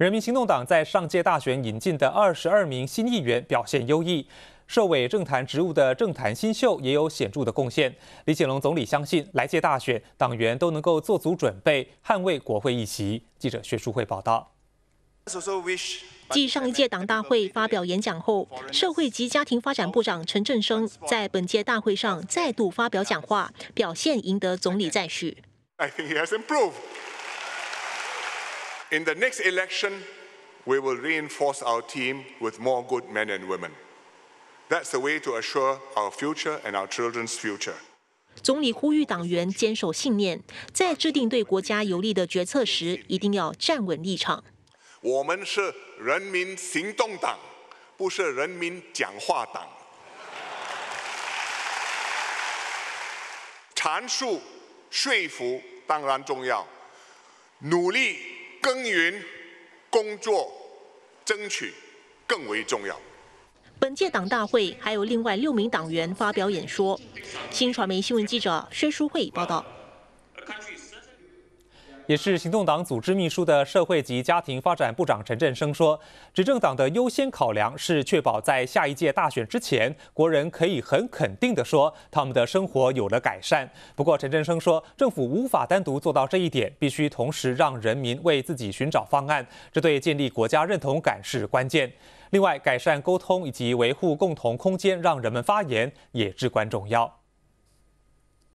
人民行动党在上届大选引进的二十二名新议员表现优异，涉委政坛职务的政坛新秀也有显著的贡献。李显龙总理相信，来届大选，党员都能够做足准备，捍卫国会议席。记者薛淑慧报道。继上一届党大会发表演讲后，社会及家庭发展部长陈振声在本届大会上再度发表讲话，表现赢得总理赞许。in the next election we will reinforce our team with more good men and women that's the way to assure our future and our children's future 总理呼吁党员坚守信念在制定对国家有利的决策时一定要站稳立场我们是人民行动党不是人民讲话党阐述说服当然重要努力耕耘、工作、争取更为重要。本届党大会还有另外六名党员发表演说。新传媒新闻记者薛淑慧报道。也是行动党组织秘书的社会及家庭发展部长陈振声说，执政党的优先考量是确保在下一届大选之前，国人可以很肯定地说，他们的生活有了改善。不过，陈振声说，政府无法单独做到这一点，必须同时让人民为自己寻找方案，这对建立国家认同感是关键。另外，改善沟通以及维护共同空间，让人们发言也至关重要。